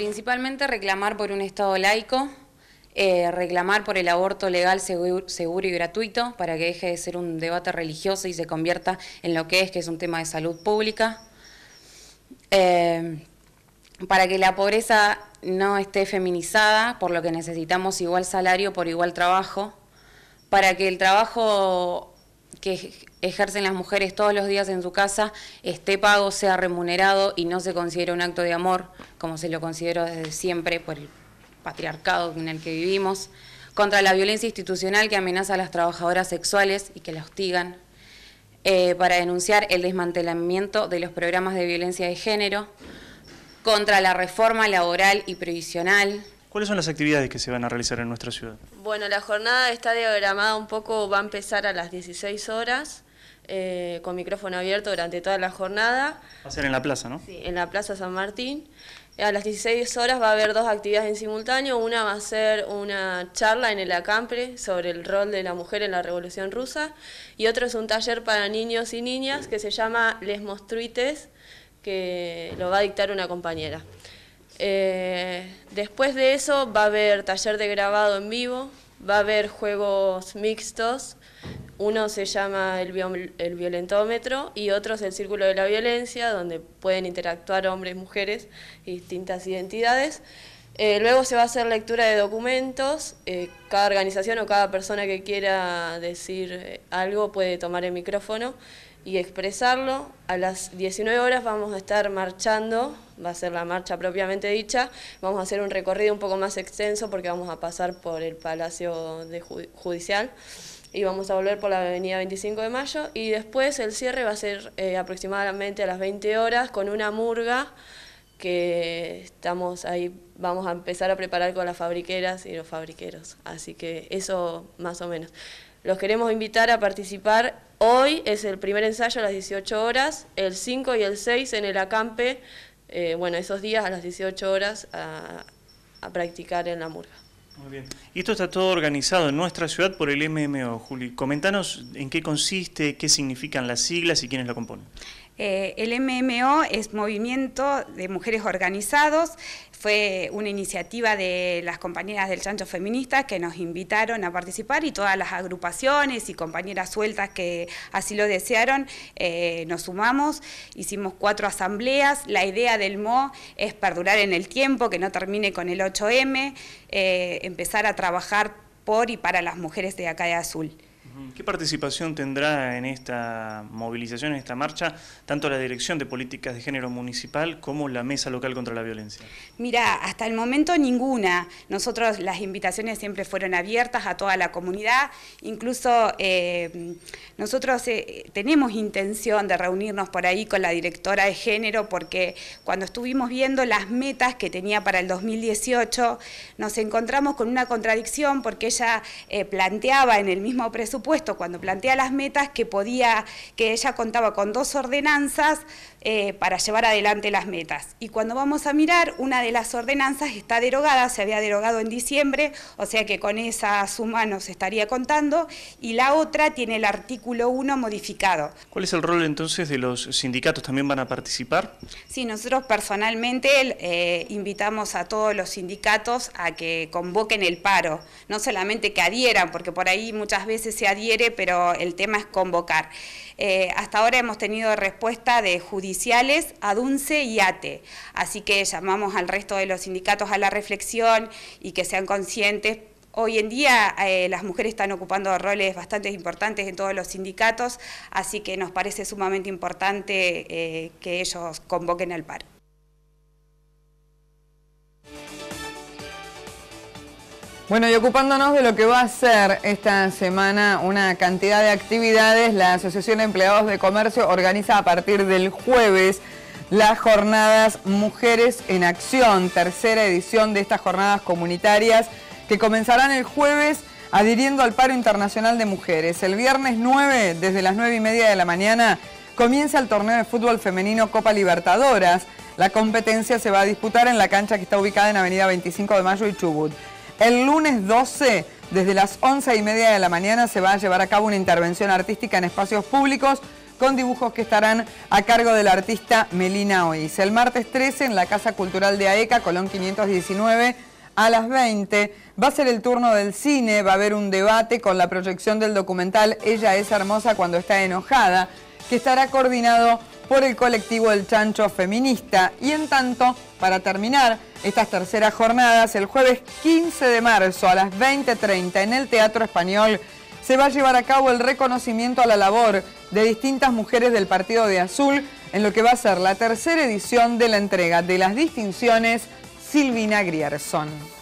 Principalmente reclamar por un Estado laico, eh, reclamar por el aborto legal seguro, y gratuito para que deje de ser un debate religioso y se convierta en lo que es, que es un tema de salud pública. Eh, para que la pobreza no esté feminizada, por lo que necesitamos igual salario por igual trabajo. Para que el trabajo que ejercen las mujeres todos los días en su casa esté pago, sea remunerado y no se considere un acto de amor, como se lo considero desde siempre por el patriarcado en el que vivimos, contra la violencia institucional que amenaza a las trabajadoras sexuales y que las hostigan, eh, para denunciar el desmantelamiento de los programas de violencia de género, contra la reforma laboral y previsional, ¿Cuáles son las actividades que se van a realizar en nuestra ciudad? Bueno, la jornada está diagramada un poco, va a empezar a las 16 horas. Eh, con micrófono abierto durante toda la jornada. Va a ser en la plaza, ¿no? Sí, en la plaza San Martín. A las 16 horas va a haber dos actividades en simultáneo. Una va a ser una charla en el acampre sobre el rol de la mujer en la Revolución Rusa y otro es un taller para niños y niñas que se llama Les Mostruites, que lo va a dictar una compañera. Eh, después de eso va a haber taller de grabado en vivo, va a haber juegos mixtos, uno se llama el, violentómetro y otro es el círculo de la violencia, donde pueden interactuar hombres, mujeres y distintas identidades. Eh, luego se va a hacer lectura de documentos, eh, cada organización o cada persona que quiera decir algo puede tomar el micrófono y expresarlo. A las 19 horas vamos a estar marchando, va a ser la marcha propiamente dicha, vamos a hacer un recorrido un poco más extenso porque vamos a pasar por el Palacio de Judicial y vamos a volver por la avenida 25 de mayo y después el cierre va a ser eh, aproximadamente a las 20 horas con una murga que estamos ahí, vamos a empezar a preparar con las fabriqueras y los fabriqueros, así que eso más o menos. Los queremos invitar a participar. Hoy es el primer ensayo a las 18 horas, el 5 y el 6 en el acampe, eh, bueno, esos días a las 18 horas a, practicar en la murga. Muy bien. Y esto está todo organizado en nuestra ciudad por el MMO, Juli. Comentanos en qué consiste, qué significan las siglas y quiénes la componen. Eh, el MMO es Movimiento de Mujeres Organizados, fue una iniciativa de las compañeras del Chancho Feminista que nos invitaron a participar y todas las agrupaciones y compañeras sueltas que así lo desearon, eh, nos sumamos, hicimos cuatro asambleas, la idea del MO es perdurar en el tiempo, que no termine con el 8M, eh, empezar a trabajar por y para las mujeres de acá de Azul. ¿Qué participación tendrá en esta movilización, en esta marcha, tanto la Dirección de Políticas de Género Municipal como la Mesa Local contra la Violencia? Mira, hasta el momento ninguna. Nosotros las invitaciones siempre fueron abiertas a toda la comunidad. Incluso eh, nosotros eh, tenemos intención de reunirnos por ahí con la directora de género porque cuando estuvimos viendo las metas que tenía para el 2018, nos encontramos con una contradicción porque ella eh, planteaba en el mismo presupuesto supuesto, cuando plantea las metas, que podía, que ella contaba con dos ordenanzas eh, para llevar adelante las metas. Y cuando vamos a mirar, una de las ordenanzas está derogada, se había derogado en diciembre, o sea que con esa suma nos estaría contando, y la otra tiene el artículo 1 modificado. ¿Cuál es el rol entonces de los sindicatos? ¿También van a participar? Sí, nosotros personalmente eh, invitamos a todos los sindicatos a que convoquen el paro, no solamente que adhieran, porque por ahí muchas veces se adhiere, pero el tema es convocar. Eh, hasta ahora hemos tenido respuesta de judiciales, ADUNCE y ATE, así que llamamos al resto de los sindicatos a la reflexión y que sean conscientes Hoy en día eh, las mujeres están ocupando roles bastante importantes en todos los sindicatos, así que nos parece sumamente importante eh, que ellos convoquen al paro. Bueno, y ocupándonos de lo que va a ser esta semana una cantidad de actividades, la Asociación de Empleados de Comercio organiza a partir del jueves las jornadas Mujeres en Acción, tercera edición de estas jornadas comunitarias que comenzarán el jueves adhiriendo al paro internacional de mujeres. El viernes 9, desde las 9 y media de la mañana, comienza el torneo de fútbol femenino Copa Libertadoras. La competencia se va a disputar en la cancha que está ubicada en Avenida 25 de Mayo y Chubut. El lunes 12, desde las 11 y media de la mañana, se va a llevar a cabo una intervención artística en espacios públicos con dibujos que estarán a cargo del la artista Melina Oiz. El martes 13, en la Casa Cultural de AECA, Colón 519, a las 20 va a ser el turno del cine, va a haber un debate con la proyección del documental Ella es hermosa cuando está enojada, que estará coordinado por el colectivo El Chancho Feminista. Y en tanto, para terminar estas terceras jornadas, el jueves 15 de marzo a las 20.30 en el Teatro Español se va a llevar a cabo el reconocimiento a la labor de distintas mujeres del Partido de Azul en lo que va a ser la tercera edición de la entrega de las distinciones Silvina Grierson.